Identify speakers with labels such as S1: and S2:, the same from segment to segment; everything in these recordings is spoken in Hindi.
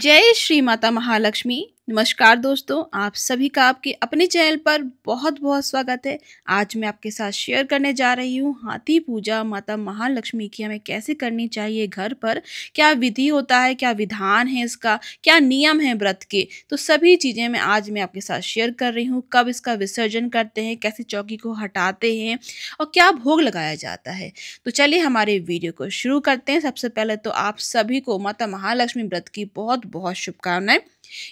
S1: जय श्री माता महालक्ष्मी नमस्कार दोस्तों आप सभी का आपके अपने चैनल पर बहुत बहुत स्वागत है आज मैं आपके साथ शेयर करने जा रही हूँ हाथी पूजा माता महालक्ष्मी की हमें कैसे करनी चाहिए घर पर क्या विधि होता है क्या विधान है इसका क्या नियम है व्रत के तो सभी चीज़ें मैं आज मैं आपके साथ शेयर कर रही हूँ कब इसका विसर्जन करते हैं कैसे चौकी को हटाते हैं और क्या भोग लगाया जाता है तो चलिए हमारे वीडियो को शुरू करते हैं सबसे पहले तो आप सभी को माता महालक्ष्मी व्रत की बहुत बहुत शुभकामनाएं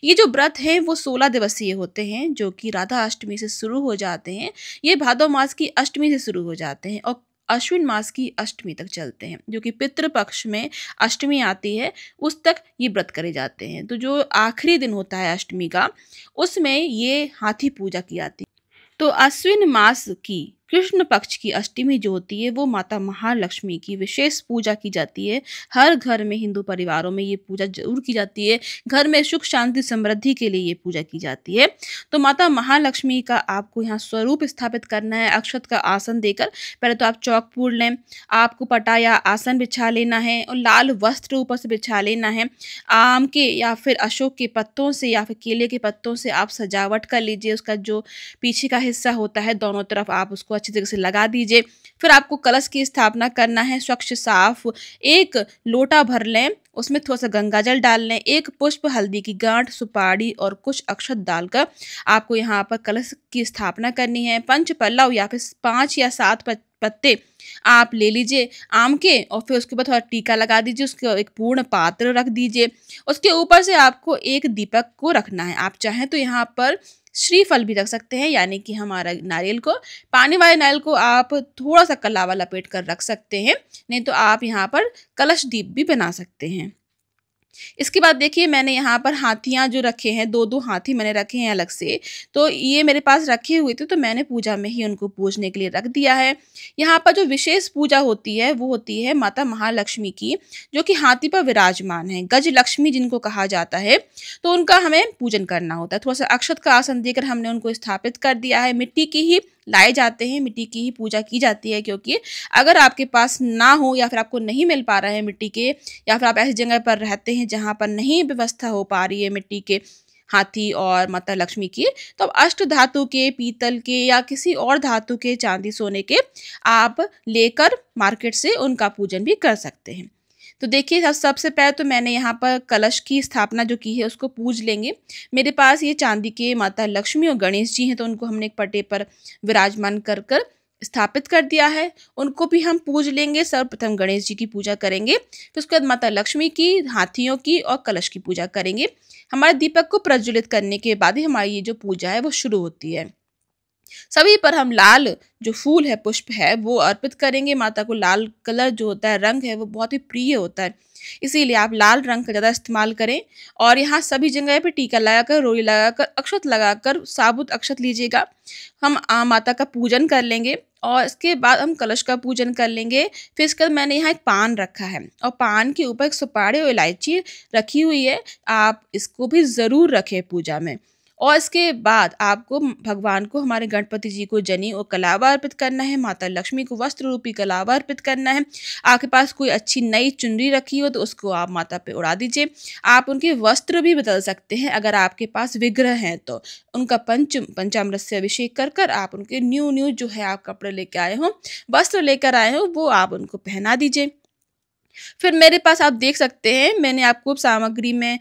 S1: ये जो व्रत हैं वो सोलह दिवसीय होते हैं जो कि राधा अष्टमी से शुरू हो जाते हैं ये भादो मास की अष्टमी से शुरू हो जाते हैं और अश्विन मास की अष्टमी तक चलते हैं जो कि पितृपक्ष में अष्टमी आती है उस तक ये व्रत करे जाते हैं तो जो आखिरी दिन होता है अष्टमी का उसमें ये हाथी पूजा की जाती है तो अश्विन मास की कृष्ण पक्ष की अष्टमी जो होती है वो माता महालक्ष्मी की विशेष पूजा की जाती है हर घर में हिंदू परिवारों में ये पूजा जरूर की जाती है घर में सुख शांति समृद्धि के लिए ये पूजा की जाती है तो माता महालक्ष्मी का आपको यहाँ स्वरूप स्थापित करना है अक्षत का आसन देकर पहले तो आप चौक पूर लें आपको पटा या आसन बिछा लेना है और लाल वस्त्र ऊपर से बिछा लेना है आम के या फिर अशोक के पत्तों से या फिर केले के पत्तों से आप सजावट कर लीजिए उसका जो पीछे का हिस्सा होता है दोनों तरफ आप उसको अच्छी तरीके से लगा दीजिए फिर आपको कलश की स्थापना करना है स्वच्छ साफ एक लोटा भर लें उसमें थोड़ा सा गंगा जल डाल लें एक पुष्प हल्दी की गांठ सुपारी और कुछ अक्षत डालकर आपको यहाँ पर कलश की स्थापना करनी है पंच पल्लव या फिर पाँच या सात पत्ते आप ले लीजिए आम के और फिर उसके ऊपर थोड़ा टीका लगा दीजिए उसके एक पूर्ण पात्र रख दीजिए उसके ऊपर से आपको एक दीपक को रखना है आप चाहें तो यहाँ पर श्रीफल भी रख सकते हैं यानी कि हमारा नारियल को पानी वाले नारियल को आप थोड़ा सा कलावा लपेट कर रख सकते हैं नहीं तो आप यहाँ पर कलश दीप भी बना सकते हैं इसके बाद देखिए मैंने यहाँ पर हाथियाँ जो रखे हैं दो दो हाथी मैंने रखे हैं अलग से तो ये मेरे पास रखे हुए थे तो मैंने पूजा में ही उनको पूजने के लिए रख दिया है यहाँ पर जो विशेष पूजा होती है वो होती है माता महालक्ष्मी की जो कि हाथी पर विराजमान है गज लक्ष्मी जिनको कहा जाता है तो उनका हमें पूजन करना होता है थोड़ा सा अक्षत का आसन देकर हमने उनको स्थापित कर दिया है मिट्टी की ही लाए जाते हैं मिट्टी की ही पूजा की जाती है क्योंकि अगर आपके पास ना हो या फिर आपको नहीं मिल पा रहा है मिट्टी के या फिर आप ऐसी जगह पर रहते हैं जहाँ पर नहीं व्यवस्था हो पा रही है मिट्टी के हाथी और माता लक्ष्मी की तो अब अष्ट धातु के पीतल के या किसी और धातु के चांदी सोने के आप लेकर मार्केट से उनका पूजन भी कर सकते हैं तो देखिए अब सबसे पहले तो मैंने यहाँ पर कलश की स्थापना जो की है उसको पूज लेंगे मेरे पास ये चांदी के माता लक्ष्मी और गणेश जी हैं तो उनको हमने एक पटे पर विराजमान कर कर स्थापित कर दिया है उनको भी हम पूज लेंगे सर्वप्रथम गणेश जी की पूजा करेंगे फिर उसके बाद माता लक्ष्मी की हाथियों की और कलश की पूजा करेंगे हमारे दीपक को प्रज्वलित करने के बाद ही हमारी ये जो पूजा है वो शुरू होती है सभी पर हम लाल जो फूल है पुष्प है वो अर्पित करेंगे माता को लाल कलर जो होता है रंग है वो बहुत ही प्रिय होता है इसीलिए आप लाल रंग का ज़्यादा इस्तेमाल करें और यहाँ सभी जगह पे टीका लगाकर रोली लगाकर अक्षत लगाकर साबुत अक्षत लीजिएगा हम आ, माता का पूजन कर लेंगे और इसके बाद हम कलश का पूजन कर लेंगे फिर इसके मैंने यहाँ एक पान रखा है और पान के ऊपर एक सुपाड़ी और इलायची रखी हुई है आप इसको भी ज़रूर रखें पूजा में और इसके बाद आपको भगवान को हमारे गणपति जी को जनी और कलावा अर्पित करना है माता लक्ष्मी को वस्त्र रूपी कलावा अर्पित करना है आपके पास कोई अच्छी नई चुनरी रखी हो तो उसको आप माता पे उड़ा दीजिए आप उनके वस्त्र भी बदल सकते हैं अगर आपके पास विग्रह हैं तो उनका पंच पंचामृत से अभिषेक कर कर आप उनके न्यू न्यू जो है आप कपड़े लेके आए हों वस्त्र लेकर आए हों वो आप उनको पहना दीजिए फिर मेरे पास आप देख सकते हैं मैंने आपको सामग्री में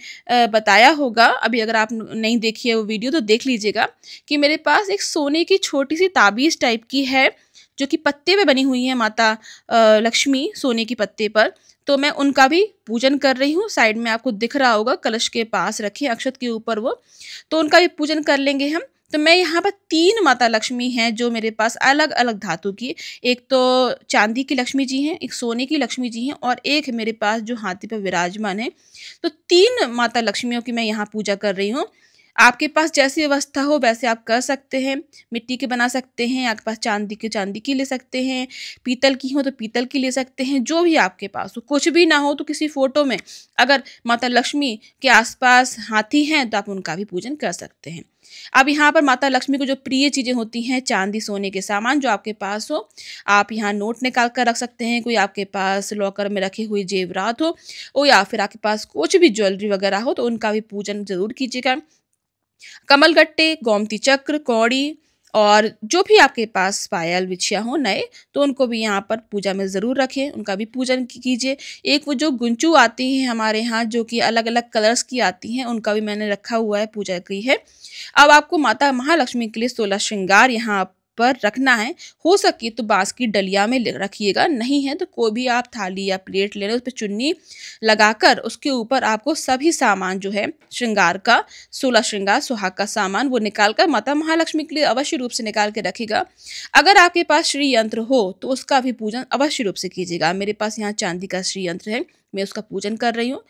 S1: बताया होगा अभी अगर आप नहीं देखी है वो वीडियो तो देख लीजिएगा कि मेरे पास एक सोने की छोटी सी ताबीज़ टाइप की है जो कि पत्ते पे बनी हुई है माता लक्ष्मी सोने के पत्ते पर तो मैं उनका भी पूजन कर रही हूँ साइड में आपको दिख रहा होगा कलश के पास रखें अक्षत के ऊपर वो तो उनका भी पूजन कर लेंगे हम तो मैं यहाँ पर तीन माता लक्ष्मी हैं जो मेरे पास अलग अलग धातु की एक तो चांदी की लक्ष्मी जी हैं एक सोने की लक्ष्मी जी हैं और एक मेरे पास जो हाथी पर विराजमान है तो तीन माता लक्ष्मियों की मैं यहाँ पूजा कर रही हूँ आपके पास जैसी व्यवस्था हो वैसे आप कर सकते हैं मिट्टी के बना सकते हैं आपके पास चांदी के चांदी की ले सकते हैं पीतल की हो तो पीतल की ले सकते हैं जो भी आपके पास हो कुछ भी ना हो तो किसी फोटो में अगर माता लक्ष्मी के आसपास हाथी हैं तो आप उनका भी पूजन कर सकते हैं अब यहाँ पर माता लक्ष्मी को जो प्रिय चीज़ें होती हैं चांदी सोने के सामान जो आपके पास हो आप यहाँ नोट निकाल कर रख सकते हैं कोई आपके पास लॉकर में रखे हुए जेवरात हो या फिर आपके पास कुछ भी ज्वेलरी वगैरह हो तो उनका भी पूजन ज़रूर कीजिएगा कमलगट्टे गोमती चक्र कौड़ी और जो भी आपके पास पायल विछिया हो नए तो उनको भी यहाँ पर पूजा में ज़रूर रखें उनका भी पूजन कीजिए एक वो जो गुंचू आती हैं हमारे यहाँ जो कि अलग अलग कलर्स की आती हैं उनका भी मैंने रखा हुआ है पूजा की है अब आपको माता महालक्ष्मी के लिए सोलह श्रृंगार यहाँ पर रखना है हो सके तो बांस की डलिया में रखिएगा नहीं है तो कोई भी आप थाली या प्लेट ले लें उस पर चुन्नी लगाकर उसके ऊपर आपको सभी सामान जो है श्रृंगार का सोलह श्रृंगार सुहाग का सामान वो निकाल कर माता महालक्ष्मी के लिए अवश्य रूप से निकाल के रखेगा अगर आपके पास श्री यंत्र हो तो उसका भी पूजन अवश्य रूप से कीजिएगा मेरे पास यहाँ चांदी का श्री यंत्र है मैं उसका पूजन कर रही हूँ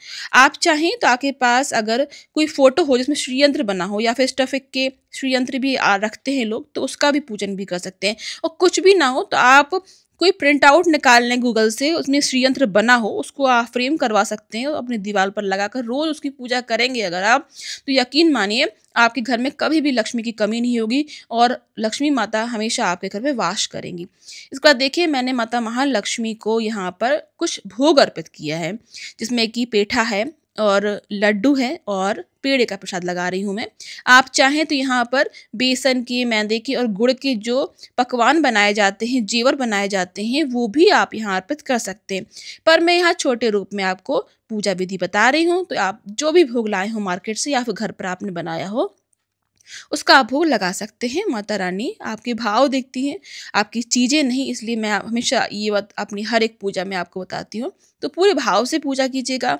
S1: आप चाहें तो आपके पास अगर कोई फ़ोटो हो जिसमें श्रीयंत्र बना हो या फिर स्टफिक के श्रीयंत्र भी रखते हैं लोग तो उसका भी पूजन भी कर सकते हैं और कुछ भी ना हो तो आप कोई प्रिंट आउट निकाल लें गूगल से उसमें श्रीयंत्र बना हो उसको आप फ्रेम करवा सकते हैं और अपनी दीवार पर लगाकर रोज़ उसकी पूजा करेंगे अगर आप तो यकीन मानिए आपके घर में कभी भी लक्ष्मी की कमी नहीं होगी और लक्ष्मी माता हमेशा आपके घर में वास करेंगी इसके बाद देखिए मैंने माता महालक्ष्मी को यहाँ पर कुछ भोग अर्पित किया है जिसमें कि पेठा है और लड्डू है और पेड़े का प्रसाद लगा रही हूँ मैं आप चाहें तो यहाँ पर बेसन की मैदे की और गुड़ के जो पकवान बनाए जाते हैं जेवर बनाए जाते हैं वो भी आप यहाँ अर्पित कर सकते हैं पर मैं यहाँ छोटे रूप में आपको पूजा विधि बता रही हूँ तो आप जो भी भोग लाए हो मार्केट से या फिर घर पर आपने बनाया हो उसका आप भोग लगा सकते हैं माता रानी आपके भाव देखती हैं आपकी चीज़ें नहीं इसलिए मैं हमेशा ये बात अपनी हर एक पूजा में आपको बताती हूँ तो पूरे भाव से पूजा कीजिएगा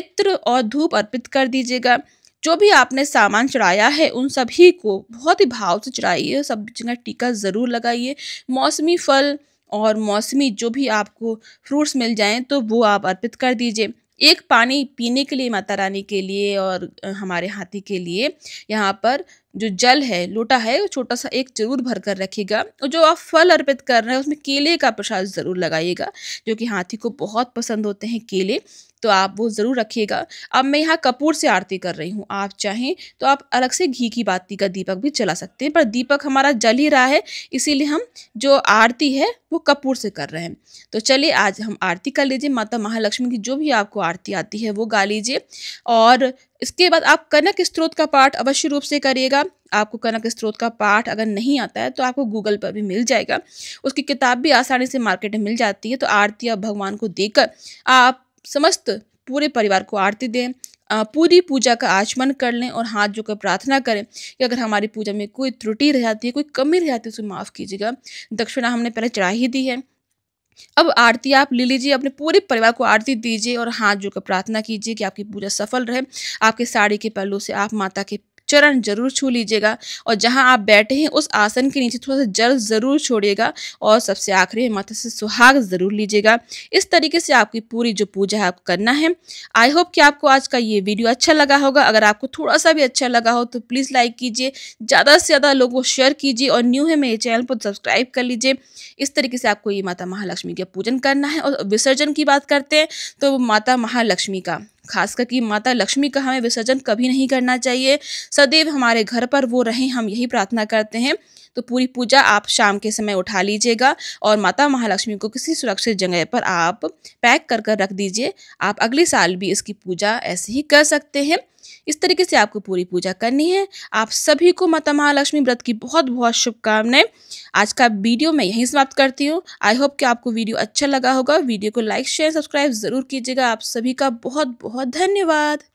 S1: इत्र और धूप अर्पित कर दीजिएगा जो भी आपने सामान चढ़ाया है उन सभी को बहुत ही भाव से चढ़ाइए सब जगह टीका ज़रूर लगाइए मौसमी फल और मौसमी जो भी आपको फ्रूट्स मिल जाएं तो वो आप अर्पित कर दीजिए एक पानी पीने के लिए माता रानी के लिए और हमारे हाथी के लिए यहाँ पर जो जल है लोटा है छोटा सा एक जरूर भर कर रखिएगा और जो आप फल अर्पित कर रहे हैं उसमें केले का प्रसाद ज़रूर लगाइएगा जो कि हाथी को बहुत पसंद होते हैं केले तो आप वो ज़रूर रखिएगा अब मैं यहाँ कपूर से आरती कर रही हूँ आप चाहें तो आप अलग से घी की बाती का दीपक भी चला सकते हैं पर दीपक हमारा जल ही रहा है इसीलिए हम जो आरती है वो कपूर से कर रहे हैं तो चलिए आज हम आरती कर लीजिए माता महालक्ष्मी की जो भी आपको आरती आती है वो गा लीजिए और इसके बाद आप कनक स्त्रोत का पाठ अवश्य रूप से करिएगा आपको कनक स्त्रोत का पाठ अगर नहीं आता है तो आपको गूगल पर भी मिल जाएगा उसकी किताब भी आसानी से मार्केट में मिल जाती है तो आरती आप भगवान को देकर आप समस्त पूरे परिवार को आरती दें पूरी पूजा का आचमन कर लें और हाथ जो कर प्रार्थना करें कि अगर हमारी पूजा में कोई त्रुटि रह जाती है कोई कमी रह जाती है तो उसे माफ़ कीजिएगा दक्षिणा हमने पहले चढ़ा ही दी है अब आरती आप ले लीजिए अपने पूरे परिवार को आरती दीजिए और हाथ जोड़कर प्रार्थना कीजिए कि आपकी पूजा सफल रहे आपके साड़ी के पल्लू से आप माता के चरण जरूर छू लीजिएगा और जहाँ आप बैठे हैं उस आसन के नीचे थोड़ा सा जल ज़रूर छोड़िएगा और सबसे आखिरी में माता से सुहाग ज़रूर लीजिएगा इस तरीके से आपकी पूरी जो पूजा है आपको करना है आई होप कि आपको आज का ये वीडियो अच्छा लगा होगा अगर आपको थोड़ा सा भी अच्छा लगा हो तो प्लीज़ लाइक कीजिए ज़्यादा से ज़्यादा लोगों को शेयर कीजिए और न्यू है मेरे चैनल पर सब्सक्राइब कर लीजिए इस तरीके से आपको ये माता महालक्ष्मी का पूजन करना है और विसर्जन की बात करते हैं तो माता महालक्ष्मी का खासकर कि माता लक्ष्मी का हमें विसर्जन कभी नहीं करना चाहिए सदैव हमारे घर पर वो रहें हम यही प्रार्थना करते हैं तो पूरी पूजा आप शाम के समय उठा लीजिएगा और माता महालक्ष्मी को किसी सुरक्षित जगह पर आप पैक कर कर रख दीजिए आप अगले साल भी इसकी पूजा ऐसे ही कर सकते हैं इस तरीके से आपको पूरी पूजा करनी है आप सभी को माता महालक्ष्मी व्रत की बहुत बहुत शुभकामनाएं आज का वीडियो मैं यहीं समाप्त करती हूँ आई होप कि आपको वीडियो अच्छा लगा होगा वीडियो को लाइक शेयर सब्सक्राइब ज़रूर कीजिएगा आप सभी का बहुत बहुत धन्यवाद